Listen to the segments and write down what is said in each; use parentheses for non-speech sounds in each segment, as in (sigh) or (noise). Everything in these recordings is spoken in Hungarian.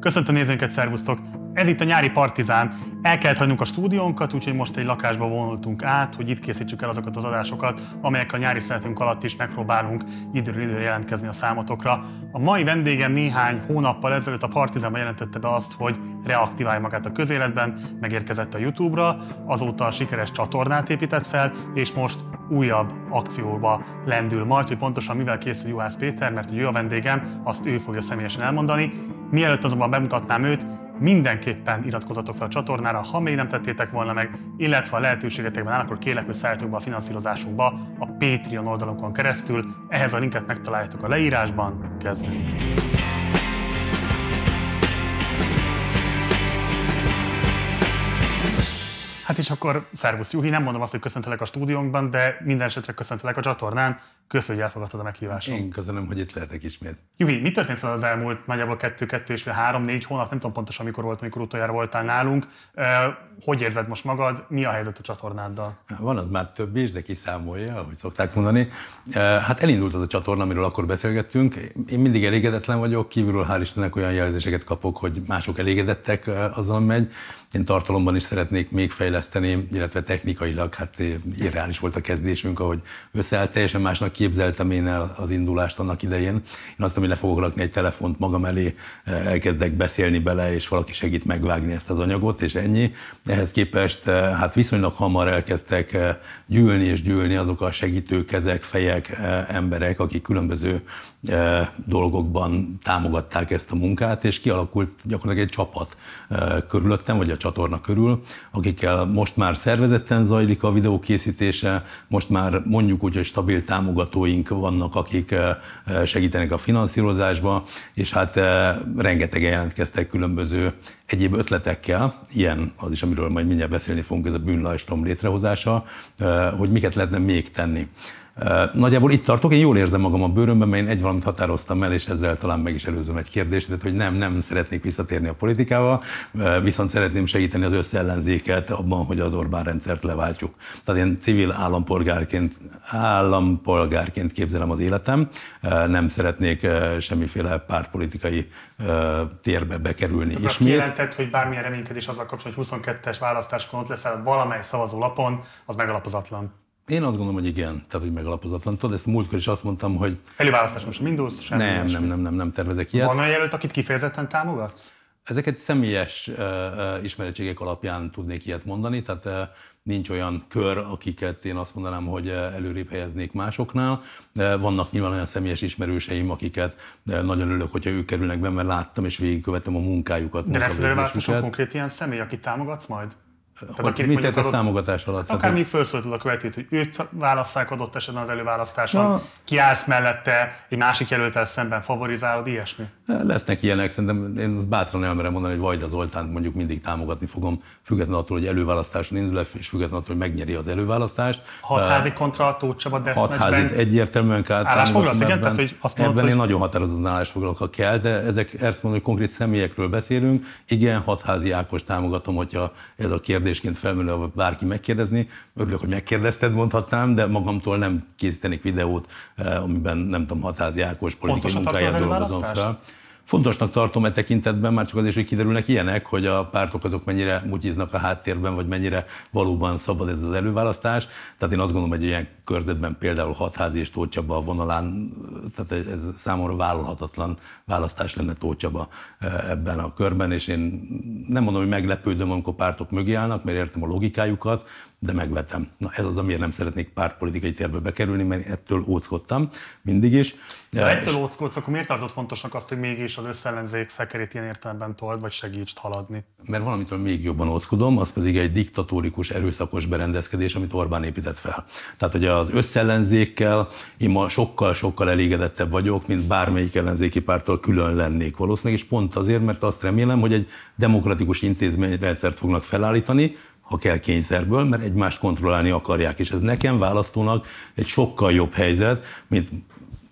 Köszöntöm nézőnket, szervusztok! Ez itt a nyári partizán. El kellett hagynunk a stúdiónkat, úgyhogy most egy lakásba vonultunk át, hogy itt készítsük el azokat az adásokat, amelyek a nyári szeretünk alatt is megpróbálunk időről időre jelentkezni a számotokra. A mai vendégem néhány hónappal ezelőtt a Partizánban jelentette be azt, hogy reaktiválja magát a közéletben, megérkezett a YouTube-ra, azóta a sikeres csatornát épített fel, és most újabb akcióba lendül majd, hogy pontosan mivel készül Juhász Péter, mert ő a vendégem, azt ő fogja személyesen elmondani. Mielőtt azonban bemutatnám őt, mindenképpen iratkozatok fel a csatornára, ha még nem tettétek volna meg, illetve a lehetőségetekben áll, akkor kérlek, hogy szálljatok be a finanszírozásunkba a Patreon oldalunkon keresztül. Ehhez a linket megtaláljátok a leírásban. Kezdjük! Hát és akkor szervusz Juhi, nem mondom azt, hogy köszöntelek a stúdiónkban, de minden esetre köszöntelek a csatornán. Köszönöm, hogy elfogadtad a meghívást. Én köszönöm, hogy itt lehetek ismét. Juhi, mi történt fel az elmúlt nagyjából 2-2 és 3-4 hónap, nem tudom pontosan mikor volt, amikor utoljára voltál nálunk. Hogy érzed most magad, mi a helyzet a csatornáddal? Hát van az már több is, de kiszámolja, ahogy szokták mondani. Hát elindult az a csatorna, amiről akkor beszélgettünk. Én mindig elégedetlen vagyok, kívülről hál' Istennek olyan jelzéseket kapok, hogy mások elégedettek azon megy. Én tartalomban is szeretnék még fejleszteni, illetve technikailag, hát eh, irreális volt a kezdésünk, ahogy összeállt, teljesen másnak képzeltem én el az indulást annak idején. Én azt, hogy le fogok rakni egy telefont magam elé, eh, elkezdek beszélni bele, és valaki segít megvágni ezt az anyagot, és ennyi. Ehhez képest eh, hát viszonylag hamar elkezdtek gyűlni és gyűlni azok a segítő kezek, fejek, emberek, akik különböző dolgokban támogatták ezt a munkát, és kialakult gyakorlatilag egy csapat körülöttem, vagy a a csatorna körül, akikkel most már szervezetten zajlik a videó készítése, most már mondjuk úgy, hogy stabil támogatóink vannak, akik eh, eh, segítenek a finanszírozásba, és hát eh, rengetegen jelentkeztek különböző egyéb ötletekkel, ilyen az is, amiről majd mindjárt beszélni fogunk, ez a bűnlajstrom létrehozása, hogy miket lehetne még tenni. Nagyjából itt tartok, én jól érzem magam a bőrömben, mert én egy valamit határoztam el, és ezzel talán meg is előzöm egy kérdést, tehát hogy nem, nem szeretnék visszatérni a politikába, viszont szeretném segíteni az összeellenzéket abban, hogy az Orbán rendszert leváltjuk. Tehát én civil állampolgárként, állampolgárként képzelem az életem, nem szeretnék semmiféle pártpolitikai térbe bekerülni tehát ismét. Kijelentett, hogy bármilyen reménykedés azzal kapcsolatban, hogy 22-es választáskor ott leszel valamely szavazólapon, az megalapozatlan. Én azt gondolom, hogy igen, tehát hogy megalapozatlan. Tudod, ezt múltkor is azt mondtam, hogy... most sem indulsz, semmi nem, nem, nem, nem, nem tervezek ilyet. Van olyan jelölt, akit kifejezetten támogatsz? Ezeket személyes uh, ismeretségek alapján tudnék ilyet mondani, tehát uh, nincs olyan kör, akiket én azt mondanám, hogy előrébb helyeznék másoknál. Vannak nyilván olyan személyes ismerőseim, akiket nagyon örülök, hogyha ők kerülnek be, mert láttam és végigkövetem a munkájukat. De lesz az előválasztáson konkrét ilyen személy, akit támogatsz majd? Tehát hogy akit mit értesz támogatás alatt? Akár még felszólítod a követőt, hogy őt válasszák adott esetben az előválasztáson, no. kiállsz mellette, egy másik jelöltel szemben favorizálod, ilyesmi. Lesznek ilyenek, szerintem én azt bátran elmerem mondani, hogy Vajda Zoltánt mondjuk mindig támogatni fogom, függetlenül attól, hogy előválasztáson indul, és függetlenül attól, hogy megnyeri az előválasztást. Hatházi kontra Tóth Csaba Hatházit egyértelműen kell Állás foglalsz, igen? Tehát, hogy azt mondod, ebben hogy... én nagyon határozottan állás foglalok, ha kell, de ezek, ezt mondom, hogy konkrét személyekről beszélünk. Igen, Hatházi Ákos támogatom, hogyha ez a kérdésként felmerül, bárki megkérdezni. Örülök, hogy megkérdezted, mondhatnám, de magamtól nem készítenék videót, eh, amiben nem tudom, Hatházi Ákos politikai munkáját dolgozom fel. Fontosnak tartom e tekintetben, már csak azért, hogy kiderülnek ilyenek, hogy a pártok azok mennyire mutyiznak a háttérben, vagy mennyire valóban szabad ez az előválasztás. Tehát én azt gondolom, hogy ilyen körzetben például Hatházi és Tócsaba vonalán, tehát ez számomra vállalhatatlan választás lenne Tócsaba e, ebben a körben, és én nem mondom, hogy meglepődöm, amikor pártok mögé állnak, mert értem a logikájukat, de megvetem. Na ez az, amiért nem szeretnék pártpolitikai térbe bekerülni, mert ettől óckodtam mindig is. De ja, ettől és... óckodsz, akkor miért tartott fontosnak azt, hogy mégis az összellenzék szekerét ilyen értelemben told, vagy segítsd haladni? Mert valamitől még jobban óckodom, az pedig egy diktatórikus, erőszakos berendezkedés, amit Orbán épített fel. Tehát, hogy az összellenzékkel én ma sokkal-sokkal elégedettebb vagyok, mint bármelyik ellenzéki pártól külön lennék valószínűleg, és pont azért, mert azt remélem, hogy egy demokratikus intézményrendszert fognak felállítani, ha kell kényszerből, mert egymást kontrollálni akarják, és ez nekem választónak egy sokkal jobb helyzet, mint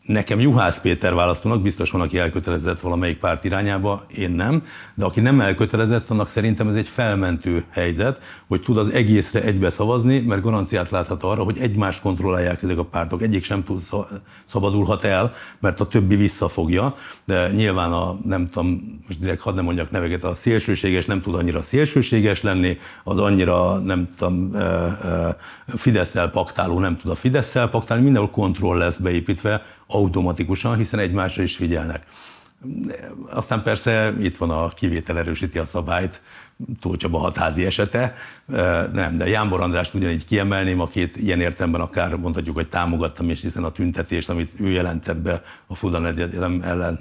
Nekem Juhász Péter választónak biztos van, aki elkötelezett valamelyik párt irányába, én nem, de aki nem elkötelezett, annak szerintem ez egy felmentő helyzet, hogy tud az egészre egybe szavazni, mert garanciát láthat arra, hogy egymást kontrollálják ezek a pártok. Egyik sem tud szabadulhat el, mert a többi visszafogja, de nyilván a, nem tudom, most direkt hadd nem mondjak neveket, a szélsőséges nem tud annyira szélsőséges lenni, az annyira, nem tudom, Fidesz-el paktáló nem tud a Fidesz-el paktálni, mindenhol kontroll lesz beépítve, automatikusan, hiszen egymásra is figyelnek. Aztán persze itt van a kivétel erősíti a szabályt, Tócsaba hatházi esete, nem, de Jánbor Andrást ugyanígy kiemelném, akit ilyen értemben akár mondhatjuk, hogy támogattam, és hiszen a tüntetést, amit ő jelentett be a Fudan Egyetem ellen,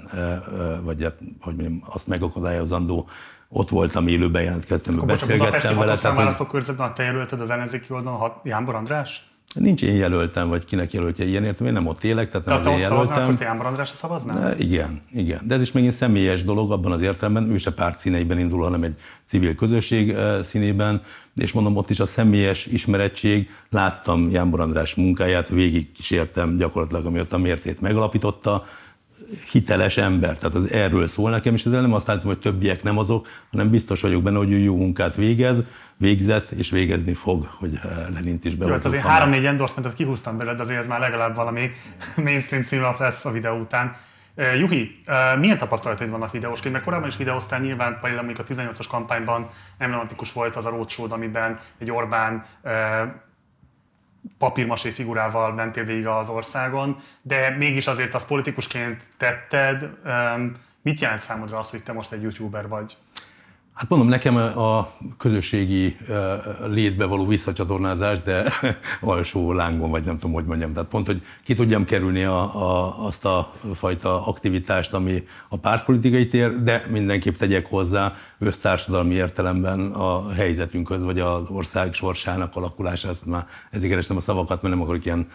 vagy hát, hogy mondjam, azt megakadályozandó ott voltam, élőben jelentkeztem, beszélgettem vele. Akkor csak a választókörzetben a te jelölted az ellenzéki oldalon Jánbor András? Nincs én jelöltem, vagy kinek jelöltje ilyen értem, én nem ott élek, tehát, tehát nem az én jelöltem. Szavaznál, akkor te Ámbar Andrásra szavaznál? De igen, igen. De ez is megint személyes dolog abban az értelemben, ő se párt színeiben indul, hanem egy civil közösség színében, és mondom, ott is a személyes ismerettség, láttam Jánbor András munkáját, végig kísértem gyakorlatilag, ott a mércét megalapította, hiteles ember. Tehát az erről szól nekem, és ezzel nem azt látom, hogy többiek nem azok, hanem biztos vagyok benne, hogy ő jó munkát végez, végzett és végezni fog, hogy eh, Lenint is be. hát azért három-négy endorsementet kihúztam de azért ez már legalább valami (laughs) mainstream címlap lesz a videó után. Uh, Juhi, uh, milyen tapasztalataid vannak videósként? Mert korábban is videóztál nyilván, például amik a 18-as kampányban emblematikus volt az a roadshow amiben egy Orbán uh, papírmasé figurával mentél végig az országon, de mégis azért azt politikusként tetted. Um, mit jelent számodra az, hogy te most egy youtuber vagy? Hát mondom, nekem a közösségi létbe való visszacsatornázás, de (laughs) alsó lángon, vagy nem tudom, hogy mondjam. Tehát pont, hogy ki tudjam kerülni a, a, azt a fajta aktivitást, ami a pártpolitikai tér, de mindenképp tegyek hozzá össztársadalmi értelemben a helyzetünkhöz, vagy az ország sorsának alakulása, ezt hát már ezért kerestem a szavakat, mert nem akarok ilyen,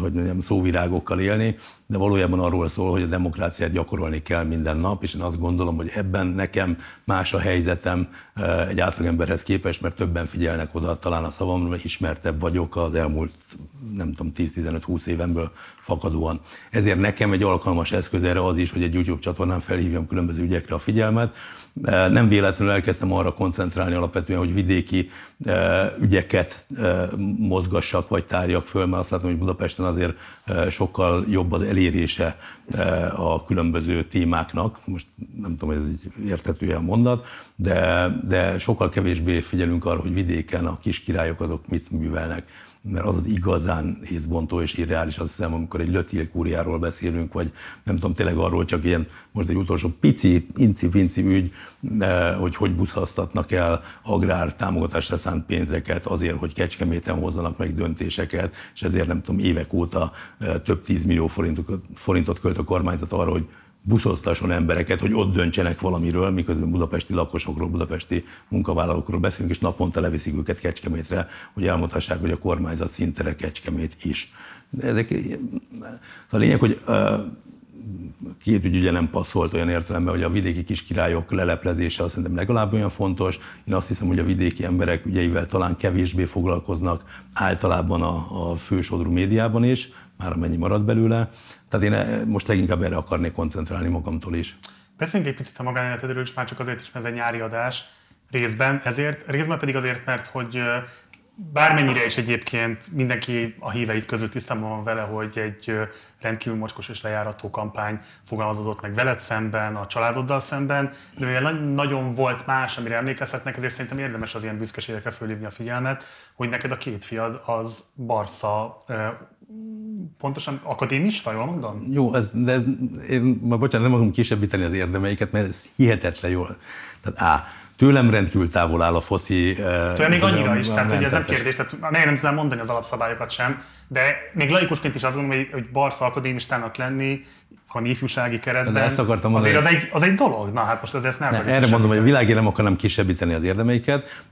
hogy mondjam, szóvirágokkal élni, de valójában arról szól, hogy a demokráciát gyakorolni kell minden nap, és én azt gondolom, hogy ebben nekem más a helyzetem egy átlagemberhez képest, mert többen figyelnek oda talán a szavamra, mert ismertebb vagyok az elmúlt, nem tudom, 10-15-20 évemből fakadóan. Ezért nekem egy alkalmas eszköz erre az is, hogy egy YouTube csatornán felhívjam különböző ügyekre a figyelmet, Eh, nem véletlenül elkezdtem arra koncentrálni alapvetően, hogy vidéki eh, ügyeket eh, mozgassak vagy tárjak föl, mert azt látom, hogy Budapesten azért sokkal jobb az elérése a különböző témáknak. Most nem tudom, hogy ez így érthető a mondat, de, de sokkal kevésbé figyelünk arra, hogy vidéken a kis királyok azok mit művelnek mert az az igazán észbontó és irreális, azt hiszem, amikor egy lötil kúriáról beszélünk, vagy nem tudom, tényleg arról csak ilyen, most egy utolsó pici, inci-vinci ügy, eh, hogy hogy buszhasztatnak el agrár támogatásra szánt pénzeket azért, hogy Kecskeméten hozzanak meg döntéseket, és ezért nem tudom, évek óta eh, több tíz millió forintot, forintot költ a kormányzat arra, hogy buszoztasson embereket, hogy ott döntsenek valamiről, miközben budapesti lakosokról, budapesti munkavállalókról beszélünk, és naponta leviszik őket Kecskemétre, hogy elmondhassák, hogy a kormányzat szintere Kecskemét is. De ezek, szóval a lényeg, hogy két ügy ugye nem passzolt olyan értelemben, hogy a vidéki királyok leleplezése azt szerintem legalább olyan fontos. Én azt hiszem, hogy a vidéki emberek ügyeivel talán kevésbé foglalkoznak általában a, a fősodrú médiában is, már amennyi marad belőle. Tehát én eh, most leginkább erre akarnék koncentrálni magamtól is. Beszéljünk egy picit a magánéletedről is, már csak azért is, mert ez egy nyári adás részben ezért, részben pedig azért, mert hogy eh, bármennyire is egyébként mindenki a híveit között tisztában van vele, hogy egy rendkívül mocskos és lejárató kampány fogalmazódott meg veled szemben, a családoddal szemben, de mivel nagyon volt más, amire emlékezhetnek, ezért szerintem érdemes az ilyen büszkeségekre fölhívni a figyelmet, hogy neked a két fiad az Barca pontosan akadémista, jól mondom? Jó, ez, de ez, én, ma bocsánat, nem akarom kisebbíteni az érdemeiket, mert ez hihetetlen jól. Tehát A, Tőlem rendkívül távol áll a foci. Eh, Tőlem még annyira is, tehát hogy ez nem kérdés, tehát meg nem tudnám mondani az alapszabályokat sem, de még laikusként is azt gondolom, hogy, hogy barca akademistának lenni valami ifjúsági keretben. De ezt akartam azért az egy, az egy dolog. Na hát most ez ezt nem ne, Erre mondom, hogy a világért nem akarom kisebbíteni az érdemeiket.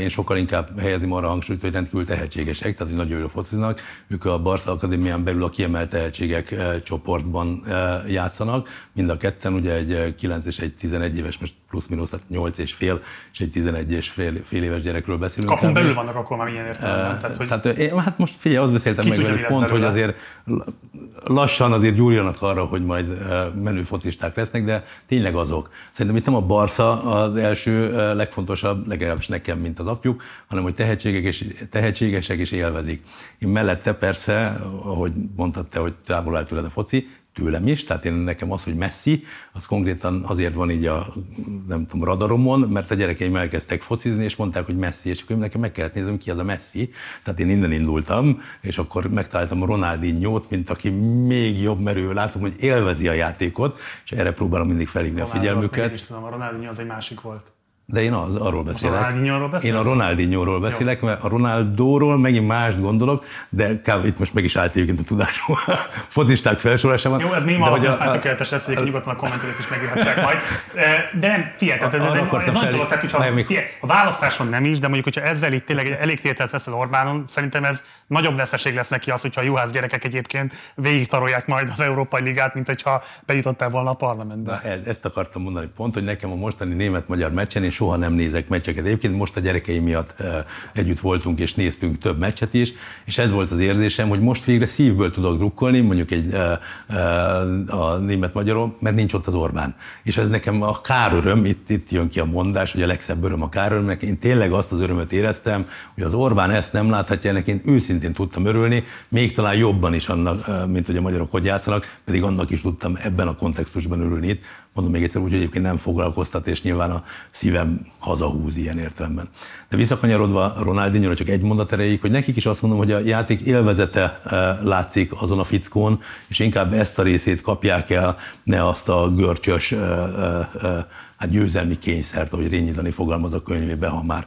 Én sokkal inkább helyezném arra hangsúlyt, hogy rendkívül tehetségesek, tehát hogy nagyon jól fociznak. Ők a Barca Akadémián belül a kiemelt tehetségek csoportban játszanak. Mind a ketten, ugye egy 9 és egy 11 éves, most plusz-minusz, tehát 8 és fél, és egy 11 és fél, fél éves gyerekről beszélünk. Kapunk belül vannak akkor már ilyen értelemben. Tehát, hogy... tehát, én, hát most figyelj, azt beszéltem meg, hogy pont, hogy azért lassan azért gyúrjon számítanak arra, hogy majd menő focisták lesznek, de tényleg azok. Szerintem itt nem a Barca az első legfontosabb, legalábbis nekem, mint az apjuk, hanem hogy tehetségek és, tehetségesek és élvezik. Én mellette persze, ahogy mondtad te, hogy távol állt tőled a foci, tőlem is, tehát én nekem az, hogy messzi, az konkrétan azért van így a, nem tudom, radaromon, mert a gyerekeim elkezdtek focizni, és mondták, hogy messzi, és akkor nekem meg kellett néznem, ki az a messzi, tehát én innen indultam, és akkor megtaláltam a Ronaldinho-t, mint aki még jobb, merő, látom, hogy élvezi a játékot, és erre próbálom mindig felhívni a figyelmüket. Azt is tudom, a Ronaldinho az egy másik volt. De én az, arról beszélek. Ronaldinho-ról beszélsz? Én a Ronaldinho-ról beszélek, Jó. mert a Ronaldóról megint mást gondolok, de kb. itt most meg is állt egyébként a tudásom. (laughs) Focisták van. Jó, ez mi ma a, hát tökéletes lesz, hogy nyugodtan a kommentelők is megírhatják majd. De nem, fiatal, tehát ez, ez, egy, ez nagy dolog. Tehát, hogyha nem, figyelj, a választáson nem is, de mondjuk, hogyha ezzel itt tényleg elég tételt veszel Orbánon, szerintem ez nagyobb veszteség lesz neki az, hogyha a juhász gyerekek egyébként végigtarolják majd az Európai Ligát, mint hogyha bejutottál volna a parlamentbe. Na, e- ezt akartam mondani pont, hogy nekem a mostani német-magyar meccsen, és soha nem nézek meccseket. Egyébként most a gyerekeim miatt együtt voltunk és néztünk több meccset is, és ez volt az érzésem, hogy most végre szívből tudok drukkolni, mondjuk egy a német magyarom, mert nincs ott az Orbán. És ez nekem a káröröm, itt, itt jön ki a mondás, hogy a legszebb öröm a kárörömnek. Én tényleg azt az örömöt éreztem, hogy az Orbán ezt nem láthatja, ennek én őszintén tudtam örülni, még talán jobban is annak, mint hogy a magyarok hogy játszanak, pedig annak is tudtam ebben a kontextusban örülni itt, mondom még egyszer úgy, hogy egyébként nem foglalkoztat, és nyilván a szívem hazahúz ilyen értelemben. De visszakanyarodva ronaldinho csak egy mondat erejéig, hogy nekik is azt mondom, hogy a játék élvezete eh, látszik azon a fickón, és inkább ezt a részét kapják el, ne azt a görcsös eh, eh, hát győzelmi kényszert, ahogy Rényi Dani fogalmaz a könyvében, ha már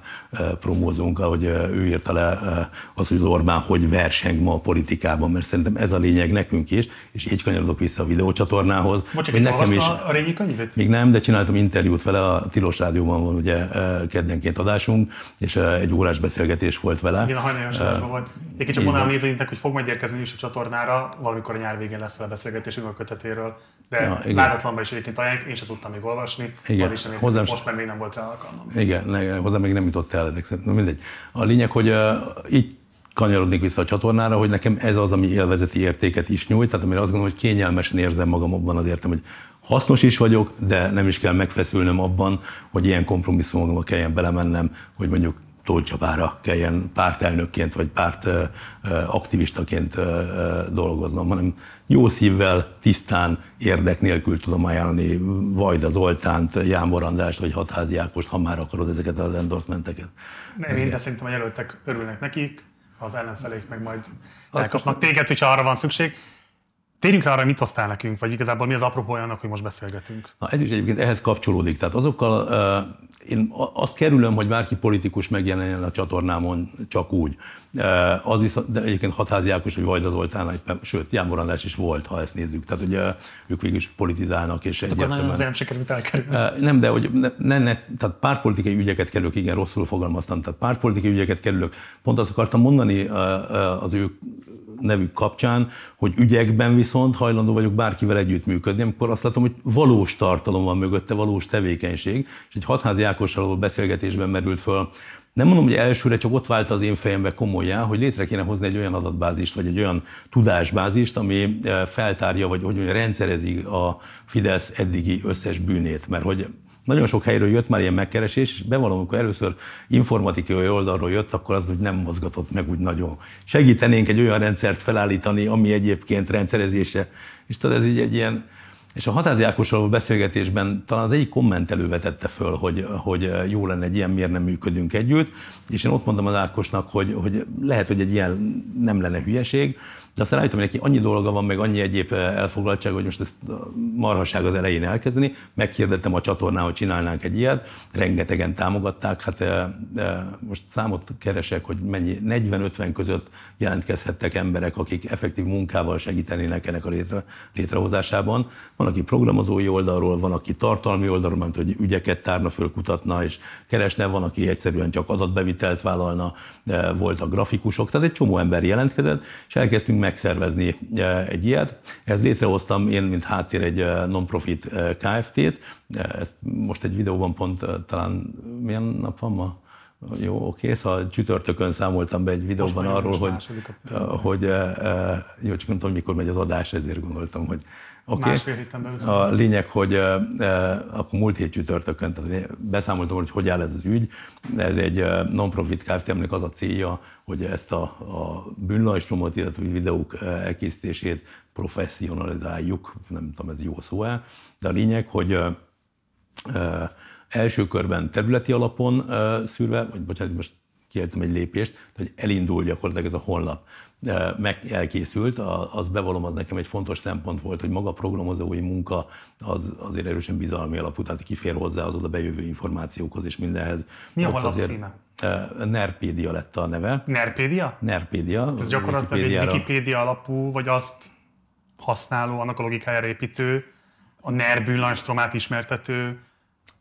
promózunk, ahogy ő írta le az, hogy az Orbán, hogy verseng ma a politikában, mert szerintem ez a lényeg nekünk is, és így kanyarodok vissza a videócsatornához. Bocsak, hogy nekem is, a Rényi könyvet? Még nem, de csináltam interjút vele, a Tilos Rádióban van ugye keddenként adásunk, és egy órás beszélgetés volt vele. Igen, a hajnalos uh, volt. Egy kicsit mondanám hogy fog majd érkezni is a csatornára, valamikor a nyár végén lesz vele beszélgetésünk a kötetéről, de ja, látatlanban is egyébként ajánlok, én sem tudtam még olvasni. Igen igen. is, hozzám most már még nem volt rá alkalmam. Igen, ne, hozzám még nem jutott el ezek szerint. mindegy. A lényeg, hogy uh, így kanyarodnék vissza a csatornára, hogy nekem ez az, ami élvezeti értéket is nyújt, tehát amire azt gondolom, hogy kényelmesen érzem magam abban az értem, hogy hasznos is vagyok, de nem is kell megfeszülnöm abban, hogy ilyen kompromisszumokba kelljen belemennem, hogy mondjuk Tócsabára kelljen pártelnökként vagy párt aktivistaként dolgoznom, hanem jó szívvel, tisztán, érdek nélkül tudom ajánlani Vajda Zoltánt, Jámbor Andrást vagy Hatházi Ákost, ha már akarod ezeket az endorsementeket. Nem, én, de szerintem a jelöltek örülnek nekik, az ellenfelék meg majd elkapnak téged, hogyha arra van szükség. Térjünk rá arra, mit hoztál nekünk, vagy igazából mi az apropó annak, hogy most beszélgetünk. Na ez is egyébként ehhez kapcsolódik. Tehát azokkal uh, én azt kerülöm, hogy bárki politikus megjelenjen a csatornámon csak úgy. Uh, az is, de egyébként Hatházi Ákos, vagy Vajda Zoltán, éppen, sőt, Jámbor András is volt, ha ezt nézzük. Tehát ugye ők végül is politizálnak, és hát egyértelműen... Akkor nem sikerült elkerülni. Uh, nem, de hogy ne, ne, ne, tehát pártpolitikai ügyeket kerülök, igen, rosszul fogalmaztam, tehát pártpolitikai ügyeket kerülök. Pont azt akartam mondani uh, az ő nevük kapcsán, hogy ügyekben viszont hajlandó vagyok bárkivel együttműködni, amikor azt látom, hogy valós tartalom van mögötte, valós tevékenység, és egy hatházi Ákossal való beszélgetésben merült föl nem mondom, hogy elsőre csak ott vált az én fejembe komolyá, hogy létre kéne hozni egy olyan adatbázist, vagy egy olyan tudásbázist, ami eh, feltárja, vagy hogy rendszerezi a Fidesz eddigi összes bűnét. Mert hogy nagyon sok helyről jött már ilyen megkeresés, és bevallom, amikor először informatikai oldalról jött, akkor az úgy nem mozgatott meg úgy nagyon. Segítenénk egy olyan rendszert felállítani, ami egyébként rendszerezése, és tudod, ez így egy ilyen, és a Hatázi beszélgetésben talán az egyik kommentelő vetette föl, hogy, hogy jó lenne egy ilyen, miért nem működünk együtt, és én ott mondom az Ákosnak, hogy, hogy lehet, hogy egy ilyen nem lenne hülyeség, de aztán rájöttem, hogy neki annyi dolga van, meg annyi egyéb eh, elfoglaltság, hogy most ezt eh, marhaság az elején elkezdeni. Meghirdettem a csatornán, hogy csinálnánk egy ilyet, rengetegen támogatták, hát eh, most számot keresek, hogy mennyi, 40-50 között jelentkezhettek emberek, akik effektív munkával segítenének ennek a létre, létrehozásában. Van, aki programozói oldalról, van, aki tartalmi oldalról, mert hogy ügyeket tárna föl, kutatna és keresne, van, aki egyszerűen csak adatbevitelt vállalna, voltak grafikusok, tehát egy csomó ember jelentkezett, és elkezdtünk megszervezni e, egy ilyet. Ez létrehoztam én, mint háttér egy e, non-profit e, KFT-t. Ezt most egy videóban pont talán milyen nap van ma? Jó, oké, szóval csütörtökön számoltam be egy videóban arról, hogy, eh, hogy eh, eh, jó, csak nem tudom, mikor megy az adás, ezért gondoltam, hogy oké. A lényeg, hogy akkor múlt hét csütörtökön, tehát beszámoltam, hogy hogy áll ez az ügy. Ez egy non-profit kft aminek az a célja, hogy ezt a, a bűnlajstromot, illetve videók elkészítését professzionalizáljuk, nem tudom, ez jó szó-e, de a lényeg, hogy első körben területi alapon szűrve, vagy bocsánat, most kiejtem egy lépést, hogy elindul gyakorlatilag ez a honlap. Meg elkészült, az bevallom, az nekem egy fontos szempont volt, hogy maga a programozói munka az azért erősen bizalmi alapú, tehát kifér hozzá az oda bejövő információkhoz és mindenhez. Mi a honlap azért... színe? Nerpédia lett a neve. Nerpédia? Nerpédia. Hát ez gyakorlatilag egy Wikipédia alapú, vagy azt használó, annak a logikájára építő, a NER bűnlanstromát ismertető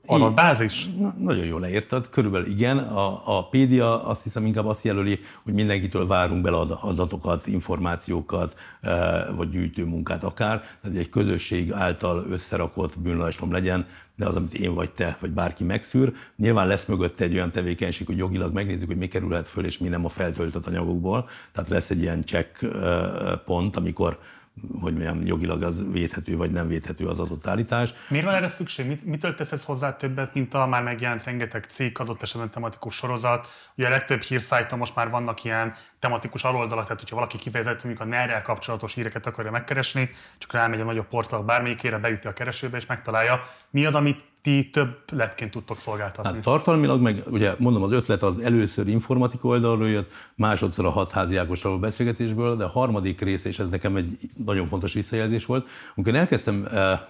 Adatbázis? Na, nagyon jól leírtad, körülbelül igen. A, a Pédia azt hiszem inkább azt jelöli, hogy mindenkitől várunk bele adatokat, információkat, e, vagy gyűjtőmunkát akár. Tehát egy közösség által összerakott bűnlajstrom legyen, de az, amit én vagy te, vagy bárki megszűr. Nyilván lesz mögötte egy olyan tevékenység, hogy jogilag megnézzük, hogy mi kerülhet föl, és mi nem a feltöltött anyagokból. Tehát lesz egy ilyen e, pont, amikor hogy mondjam, jogilag az védhető vagy nem védhető az adott állítás. Miért van erre szükség? Mit, mitől tesz ez hozzá többet, mint a már megjelent rengeteg cikk, adott esetben tematikus sorozat? Ugye a legtöbb hírszájton most már vannak ilyen tematikus aloldalak, tehát hogyha valaki kifejezetten mondjuk a ner kapcsolatos híreket akarja megkeresni, csak rámegy a nagyobb portál bármelyikére, beüti a keresőbe és megtalálja. Mi az, amit ti több letként tudtok szolgáltatni. Hát tartalmilag, meg ugye mondom, az ötlet az először informatika oldalról jött, másodszor a hatházi Ákosról beszélgetésből, de a harmadik része, és ez nekem egy nagyon fontos visszajelzés volt, amikor elkezdtem, eh,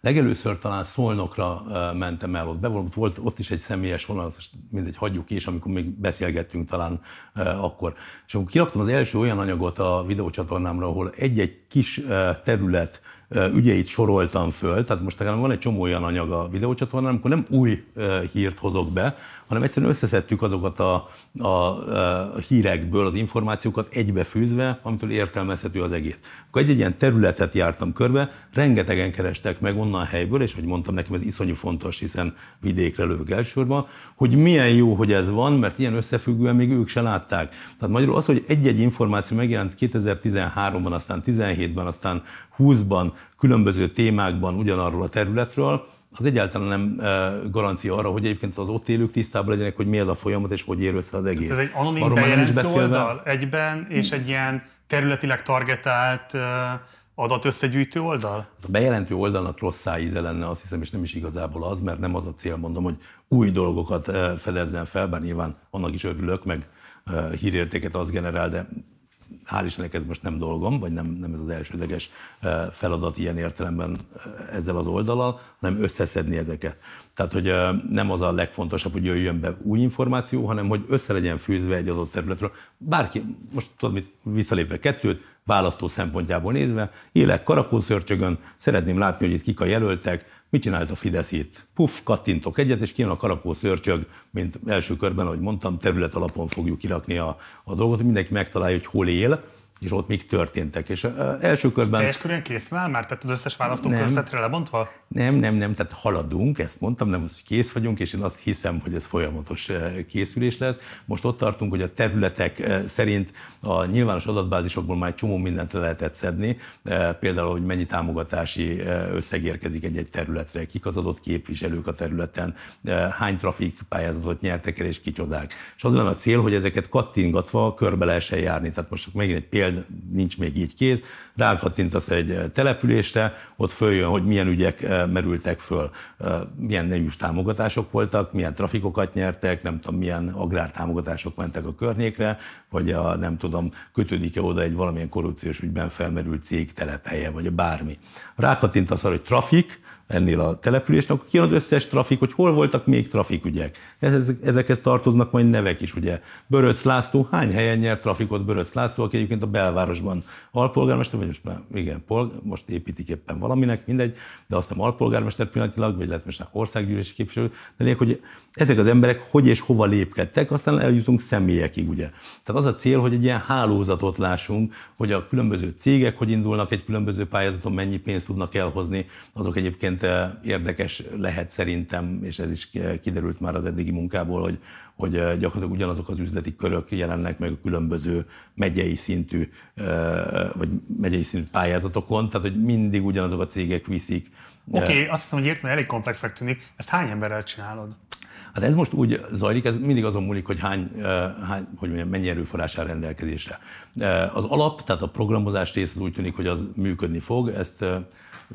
legelőször talán Szolnokra eh, mentem el, ott, be, volt, ott is egy személyes vonal, azt mindegy, hagyjuk ki, és amikor még beszélgettünk talán eh, akkor. És akkor kiraktam az első olyan anyagot a videócsatornámra, ahol egy-egy kis terület, ügyeit soroltam föl, tehát most van egy csomó olyan anyag a videócsatornán, amikor nem új hírt hozok be, hanem egyszerűen összeszedtük azokat a, a, e, a hírekből az információkat egybefűzve, amitől értelmezhető az egész. Akkor egy, egy ilyen területet jártam körbe, rengetegen kerestek meg onnan a helyből, és hogy mondtam nekem, ez iszonyú fontos, hiszen vidékre lövök elsősorban, hogy milyen jó, hogy ez van, mert ilyen összefüggően még ők se látták. Tehát magyarul az, hogy egy-egy információ megjelent 2013-ban, aztán 17-ben, aztán 20-ban, különböző témákban ugyanarról a területről, az egyáltalán nem garancia arra, hogy egyébként az ott élők tisztában legyenek, hogy mi ez a folyamat és hogy ér össze az egész. Tehát ez egy anonim Arról bejelentő beszélve... oldal egyben, és egy ilyen területileg targetált adatösszegyűjtő oldal? A bejelentő oldalnak rossz szájíze lenne, azt hiszem, és nem is igazából az, mert nem az a cél, mondom, hogy új dolgokat fedezzen fel, bár nyilván annak is örülök, meg hírértéket az generál, de hál' Istennek ez most nem dolgom, vagy nem, nem ez az elsődleges feladat ilyen értelemben ezzel az oldalal, hanem összeszedni ezeket. Tehát, hogy nem az a legfontosabb, hogy jöjjön be új információ, hanem hogy össze legyen fűzve egy adott területről. Bárki, most tudod, mit, visszalépve kettőt, választó szempontjából nézve, élek karakószörcsögön, szeretném látni, hogy itt kik a jelöltek, mit csinált a Fidesz itt. Puff, kattintok egyet, és kijön a karakószörcsög, mint első körben, ahogy mondtam, terület alapon fogjuk kirakni a, a dolgot, hogy mindenki megtalálja, hogy hol él, és ott még történtek. És első körben... Teljes készen áll már? Tehát az összes választókörzetre lebontva? Nem, nem, nem, tehát haladunk, ezt mondtam, nem, hogy kész vagyunk, és én azt hiszem, hogy ez folyamatos készülés lesz. Most ott tartunk, hogy a területek szerint a nyilvános adatbázisokból már egy csomó mindent le lehetett szedni, például, hogy mennyi támogatási összeg érkezik egy-egy területre, kik az adott képviselők a területen, hány trafik pályázatot nyertek el, és kicsodák. És az lenne a cél, hogy ezeket kattingatva körbe lehessen járni. Tehát most megint egy példa kell, nincs még így kéz, rákattintasz egy eh, településre, ott följön, hogy milyen ügyek eh, merültek föl, eh, milyen nemű támogatások voltak, milyen trafikokat nyertek, nem tudom, milyen agrártámogatások mentek a környékre, vagy a, nem tudom, kötődik-e oda egy valamilyen korrupciós ügyben felmerült cég telephelye, vagy bármi. Rákattintasz arra, hogy trafik, ennél a településnek, akkor az összes trafik, hogy hol voltak még trafikügyek. ezekhez tartoznak majd nevek is, ugye. Böröc László, hány helyen nyert trafikot Böröc László, aki egyébként a belvárosban alpolgármester, vagy most már, igen, polg, most építik éppen valaminek, mindegy, de azt nem alpolgármester pillanatilag, vagy lehet most már országgyűlési képviselő, de lényeg, hogy ezek az emberek hogy és hova lépkedtek, aztán eljutunk személyekig, ugye. Tehát az a cél, hogy egy ilyen hálózatot lássunk, hogy a különböző cégek hogy indulnak egy különböző pályázaton, mennyi pénzt tudnak elhozni, azok egyébként egyébként eh, érdekes lehet szerintem, és ez is eh, kiderült már az eddigi munkából, hogy, hogy eh, gyakorlatilag ugyanazok az üzleti körök jelennek meg a különböző megyei szintű, vagy megyei szintű pályázatokon, tehát hogy mindig ugyanazok a cégek viszik. Oké, okay, azt hiszem, hogy értem, elég komplexek tűnik. Ezt hány emberrel csinálod? Hát ez most úgy zajlik, ez mindig azon múlik, hogy hány, hány hogy mondjam, mennyi erőforrás áll rendelkezésre. Az alap, tehát a programozás rész az úgy tűnik, hogy az működni fog, ezt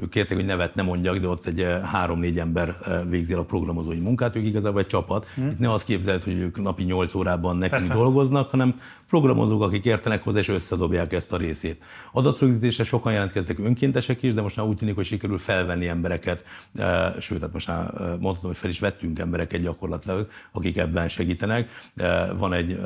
ők kértek, hogy nevet ne mondjak, de ott egy eh, három-négy ember eh, végzi el a programozói munkát, ők igazából egy csapat. Hmm. Itt ne azt képzeld, hogy ők napi 8 órában nekünk Persze. dolgoznak, hanem programozók, akik értenek hozzá, és összedobják ezt a részét. Adatrögzítésre sokan jelentkeztek önkéntesek is, de most már úgy tűnik, hogy sikerül felvenni embereket, eh, sőt, hát most már mondhatom, hogy fel is vettünk embereket gyakorlatilag, akik ebben segítenek. Van egy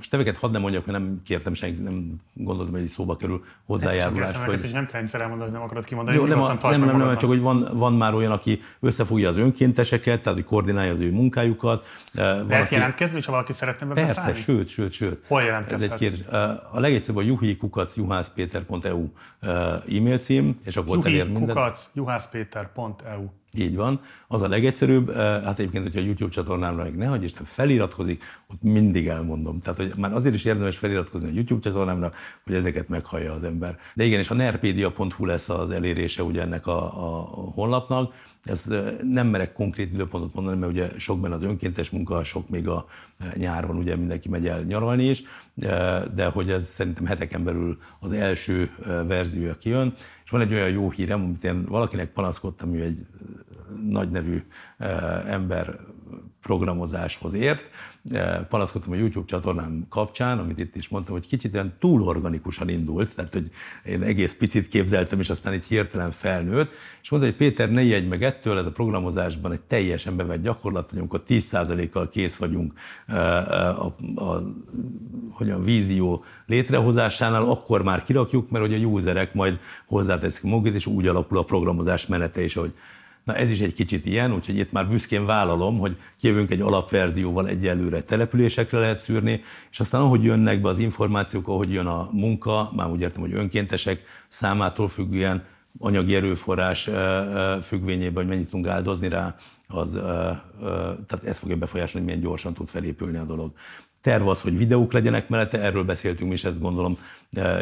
most neveket hadd nem mondjak, mert nem kértem senki, nem gondoltam, hogy szóba kerül hozzájárulás. Ezt hogy... hogy nem kell egyszer elmondani, hogy nem akarod kimondani. Jó, nem, a, nem, nem, nem, csak hogy van, van már olyan, aki összefogja az önkénteseket, tehát hogy koordinálja az ő munkájukat. Eh, Lehet valaki... jelentkezni, és ha valaki szeretne be Persze, szállni? sőt, sőt, sőt. Hol jelentkezhet? Ez egy kérdés. Eh, a legegyszerűbb a juhikukac.juhászpéter.eu eh, e-mail cím, és akkor elér minden. Juhikukac.juhászpéter.eu így van, az a legegyszerűbb, eh, hát egyébként, hogyha a YouTube csatornámra még ne Isten feliratkozik, ott mindig elmondom. Tehát, hogy már azért is érdemes feliratkozni a YouTube csatornámra, hogy ezeket meghallja az ember. De igen, és a nerpedia.hu lesz az elérése ugye ennek a, a honlapnak, ez nem merek konkrét időpontot mondani, mert ugye sok benne az önkéntes munka, sok még a nyáron, ugye mindenki megy el nyaralni is, de hogy ez szerintem heteken belül az első verziója kijön. És van egy olyan jó hírem, amit én valakinek panaszkodtam, hogy egy nagy nevű ember programozáshoz ért. E, panaszkodtam a YouTube csatornám kapcsán, amit itt is mondtam, hogy kicsit olyan túl organikusan indult, tehát hogy én egész picit képzeltem, és aztán itt hirtelen felnőtt, és mondta, hogy Péter, ne jegy meg ettől, ez a programozásban egy teljesen bevett gyakorlat, hogy amikor 10%-kal kész vagyunk e, e, a, a, a, hogy a vízió létrehozásánál, akkor már kirakjuk, mert hogy a userek majd hozzáteszik magukat, és úgy alakul a programozás menete is, hogy Na ez is egy kicsit ilyen, úgyhogy itt már büszkén vállalom, hogy kijövünk egy alapverzióval egyelőre településekre lehet szűrni, és aztán ahogy jönnek be az információk, ahogy jön a munka, már úgy értem, hogy önkéntesek számától függően, anyagi erőforrás függvényében, hogy mennyit tudunk áldozni rá, az, tehát ez fogja befolyásolni, hogy milyen gyorsan tud felépülni a dolog terv az, hogy videók legyenek mellette, erről beszéltünk és ezt gondolom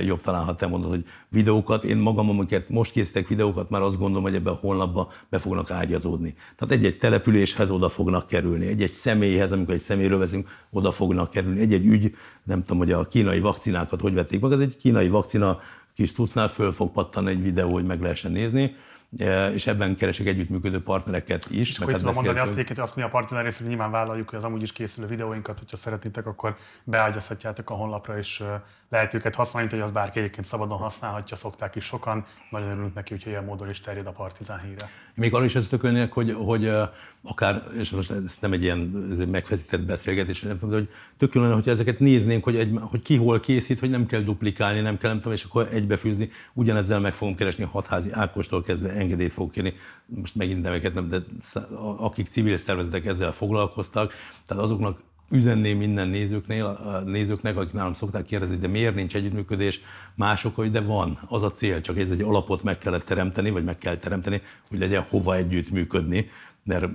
jobb talán, ha te mondod, hogy videókat, én magam, amiket most készítek videókat, már azt gondolom, hogy ebben a honlapban be fognak ágyazódni. Tehát egy-egy településhez oda fognak kerülni, egy-egy személyhez, amikor egy személyről veszünk, oda fognak kerülni. Egy-egy ügy, nem tudom, hogy a kínai vakcinákat hogy vették meg, ez egy kínai vakcina kis tucnál föl fog pattan egy videó, hogy meg lehessen nézni E, és ebben keresek együttműködő partnereket is. És akkor hát tudom mondani azt hogy azt mi a partner részt, hogy nyilván vállaljuk, hogy az amúgy is készülő videóinkat, hogyha szeretnétek, akkor beágyazhatjátok a honlapra, és lehet őket használni, hogy az bárki egyébként szabadon használhatja, szokták is sokan. Nagyon örülünk neki, hogy ilyen módon is terjed a partizán híre. Még arra is ezt tökölnék, hogy, hogy akár, és most ez nem egy ilyen ez egy megfeszített beszélgetés, nem tudom, de hogy tök lenne, hogyha ezeket néznénk, hogy, egy, hogy ki hol készít, hogy nem kell duplikálni, nem kell, nem tudom, és akkor egybefűzni. Ugyanezzel meg fogom keresni a hatházi Ákostól kezdve engedélyt fog kérni, most megint neveket nem, de akik civil szervezetek ezzel foglalkoztak, tehát azoknak üzenném minden nézőknél, a nézőknek, akik nálam szokták kérdezni, de miért nincs együttműködés mások, hogy de van, az a cél, csak ez egy alapot meg kellett teremteni, vagy meg kell teremteni, hogy legyen hova együttműködni, mert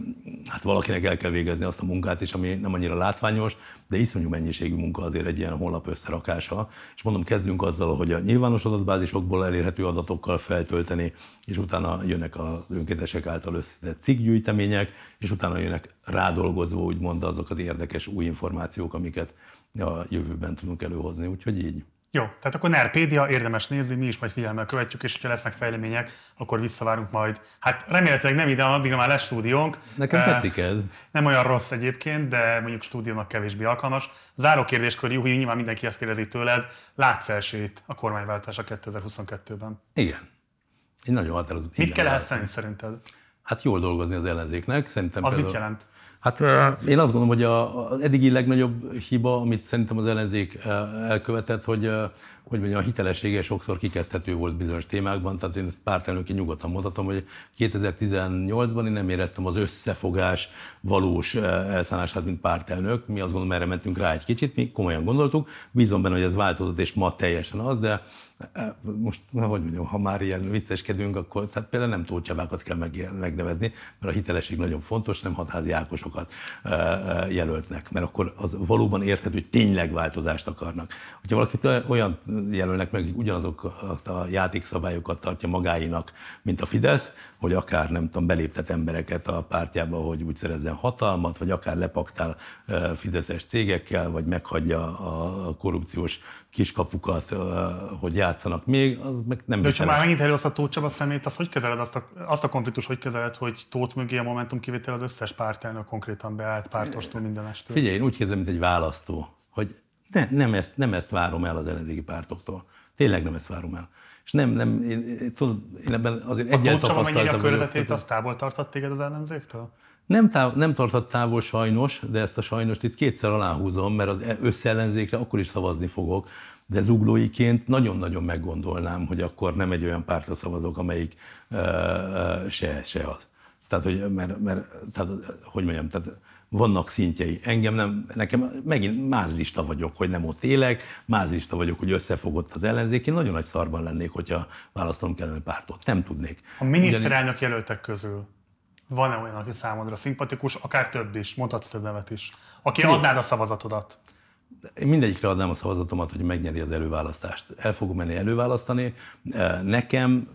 hát valakinek el kell végezni azt a munkát is, ami nem annyira látványos, de iszonyú mennyiségű munka azért egy ilyen honlap összerakása. És mondom, kezdünk azzal, hogy a nyilvános adatbázisokból elérhető adatokkal feltölteni, és utána jönnek az önkéntesek által összetett cikkgyűjtemények, és utána jönnek rádolgozva, úgymond azok az érdekes új információk, amiket a jövőben tudunk előhozni. Úgyhogy így. Jó, tehát akkor Nerpédia, érdemes nézni, mi is majd figyelemmel követjük, és ha lesznek fejlemények, akkor visszavárunk majd. Hát remélhetőleg nem ide, addig már lesz stúdiónk. Nekem uh, tetszik ez. Nem olyan rossz egyébként, de mondjuk stúdiónak kevésbé alkalmas. Záró kérdéskör, Juhi, nyilván mindenki ezt kérdezi tőled, látsz elsőt a a 2022-ben? Igen. Én nagyon határozott. Mit kell ehhez tenni szerinted? Hát jól dolgozni az ellenzéknek, szerintem. Az például... mit jelent? Hát én azt gondolom, hogy az eddigi legnagyobb hiba, amit szerintem az ellenzék elkövetett, hogy hogy mondjam, a hitelessége sokszor kikezdhető volt bizonyos témákban, tehát én ezt pártelnöki nyugodtan mondhatom, hogy 2018-ban én nem éreztem az összefogás valós eh, elszállását, mint pártelnök. Mi azt gondolom, erre mentünk rá egy kicsit, mi komolyan gondoltuk. Bízom benne, hogy ez változott, és ma teljesen az, de eh, most, na, hogy mondjam, ha már ilyen vicceskedünk, akkor hát például nem tócsabákat kell meg, megnevezni, mert a hitelesség nagyon fontos, nem hatházi ákosokat e, e, jelöltnek, mert akkor az valóban érthető, hogy tényleg változást akarnak. Hogyha valaki olyan jelölnek meg, ugyanazokat a játékszabályokat tartja magáinak, mint a Fidesz, hogy akár nem tudom, beléptet embereket a pártjába, hogy úgy szerezzen hatalmat, vagy akár lepaktál fideszes cégekkel, vagy meghagyja a korrupciós kiskapukat, hogy játszanak még, az meg nem De ha már megint a Tóth Csaba szemét, azt hogy kezeled, azt a, azt a konfliktus hogy kezeled, hogy Tóth mögé a Momentum kivétel az összes pártelnök konkrétan beállt pártostól minden estől? Figyelj, én úgy kezdem, mint egy választó, hogy ne, nem, ezt, nem ezt várom el az ellenzéki pártoktól. Tényleg nem ezt várom el. És nem, nem, én, tudod, én ebben azért egyet tapasztaltam. A a körzetét, azt távol tartott téged az ellenzéktől? Nem, táv, nem tartott távol sajnos, de ezt a sajnos itt kétszer aláhúzom, mert az összeellenzékre akkor is szavazni fogok, de zuglóiként nagyon-nagyon meggondolnám, hogy akkor nem egy olyan pártra szavazok, amelyik uh, uh, se, se az. Tehát, hogy, mert, mert tehát, hogy mondjam, tehát vannak szintjei. Engem nem, nekem megint mázlista vagyok, hogy nem ott élek, mázlista vagyok, hogy összefogott az ellenzék. Én nagyon nagy szarban lennék, hogyha választom kellene pártot. Nem tudnék. A miniszterelnök Ugyanis... jelöltek közül van-e olyan, aki számodra szimpatikus, akár több is, mondhatsz több nevet is, aki Jó. adnád a szavazatodat? Én mindegyikre adnám a szavazatomat, hogy megnyeri az előválasztást. El fogom menni előválasztani. Nekem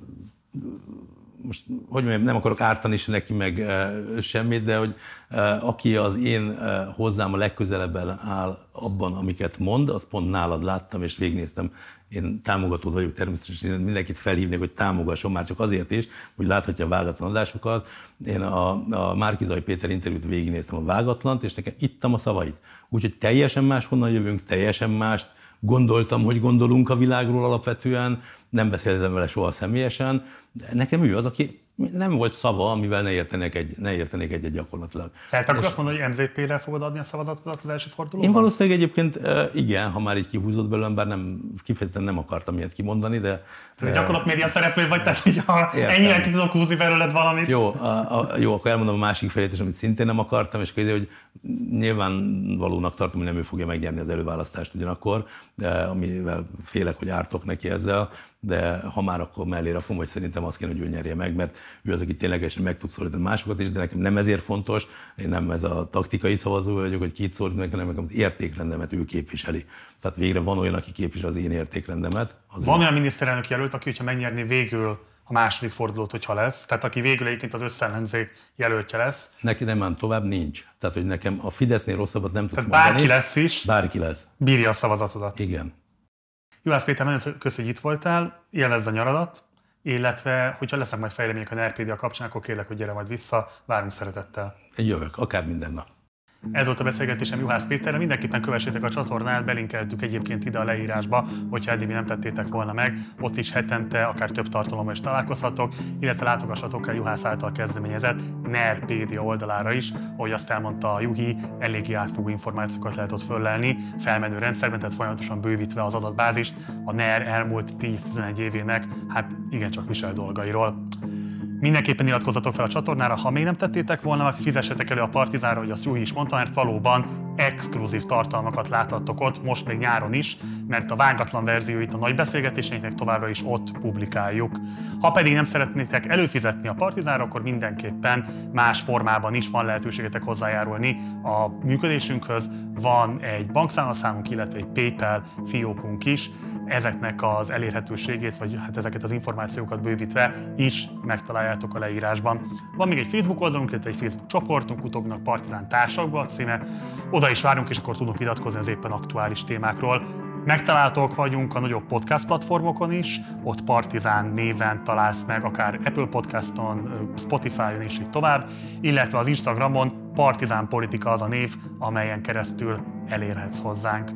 most, hogy mondjam, nem akarok ártani se neki meg e, semmit, de hogy e, aki az én e, hozzám a legközelebben áll abban, amiket mond, az pont nálad láttam és végignéztem. Én támogató vagyok természetesen, mindenkit felhívnék, hogy támogasson már csak azért is, hogy láthatja a vágatlan adásokat. Én a, a Márkizaj Péter interjút végignéztem a vágatlant, és nekem ittam a szavait. Úgyhogy teljesen máshonnan jövünk, teljesen mást gondoltam, hogy gondolunk a világról alapvetően, nem beszéltem vele soha személyesen. Nekem ő az, aki nem volt szava, amivel ne értenék egy, ne értenék egy gyakorlatilag. Tehát akkor azt mondod, hogy MZP-re fogod adni a szavazatodat az első fordulóban? Én valószínűleg egyébként igen, ha már így kihúzott belőlem, bár nem, kifejezetten nem akartam ilyet kimondani, de... Tehát e, gyakorlat média szereplő vagy, tehát hogy ha ennyire ki tudok húzni belőled valamit. Jó, a, a, jó, akkor elmondom a másik felét is, amit szintén nem akartam, és kérdezi, hogy nyilvánvalónak tartom, hogy nem ő fogja megnyerni az előválasztást ugyanakkor, de amivel félek, hogy ártok neki ezzel, de ha már akkor mellé rakom, hogy szerintem azt kéne, hogy ő nyerje meg, mert ő az, aki ténylegesen meg tud szólítani másokat is, de nekem nem ezért fontos, én nem ez a taktikai szavazó vagyok, hogy kit szólít meg, hanem nekem az értékrendemet ő képviseli. Tehát végre van olyan, aki képvisel az én értékrendemet. Az van olyan miniszterelnök jelölt, aki, hogyha megnyerni végül a második fordulót, hogyha lesz. Tehát aki végül egyébként az összellenzék jelöltje lesz. Neki nem már tovább, nincs. Tehát, hogy nekem a Fidesznél rosszabbat nem tudsz Tehát bárki mondani. bárki lesz is. Bárki lesz. Bírja a szavazatodat. Igen. Juhász Péter, nagyon köszönjük, hogy itt voltál, élvezd a nyaradat, illetve hogyha lesznek majd fejlemények a NRPD-a kapcsán, akkor kérlek, hogy gyere majd vissza, várunk szeretettel. Én jövök, akár minden nap. Ez volt a beszélgetésem Juhász Péterrel, mindenképpen kövessétek a csatornát, belinkeltük egyébként ide a leírásba, hogyha eddig nem tettétek volna meg, ott is hetente akár több tartalommal is találkozhatok, illetve látogassatok el Juhász által kezdeményezett NERPédia oldalára is, ahogy azt elmondta a Juhi, eléggé átfogó információkat lehet ott föllelni, felmenő rendszerben, tehát folyamatosan bővítve az adatbázist a NER elmúlt 10-11 évének, hát igencsak visel dolgairól. Mindenképpen iratkozzatok fel a csatornára, ha még nem tettétek volna, meg fizessetek elő a Partizánra, hogy azt Juhi is mondta, mert valóban exkluzív tartalmakat láthattok ott, most még nyáron is, mert a vágatlan verzióit a nagy beszélgetéseinknek továbbra is ott publikáljuk. Ha pedig nem szeretnétek előfizetni a Partizánra, akkor mindenképpen más formában is van lehetőségetek hozzájárulni a működésünkhöz. Van egy bankszámlaszámunk, illetve egy PayPal fiókunk is, ezeknek az elérhetőségét, vagy hát ezeket az információkat bővítve is megtaláljátok a leírásban. Van még egy Facebook oldalunk, illetve egy Facebook csoportunk, utóbbnak Partizán Társakba a címe. Oda is várunk, és akkor tudunk vitatkozni az éppen aktuális témákról. Megtaláltok vagyunk a nagyobb podcast platformokon is, ott Partizán néven találsz meg, akár Apple Podcaston, Spotify-on és így tovább, illetve az Instagramon Partizán Politika az a név, amelyen keresztül elérhetsz hozzánk.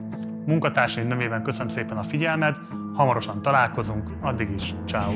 Munkatársaim nevében köszönöm szépen a figyelmet, hamarosan találkozunk, addig is, ciao.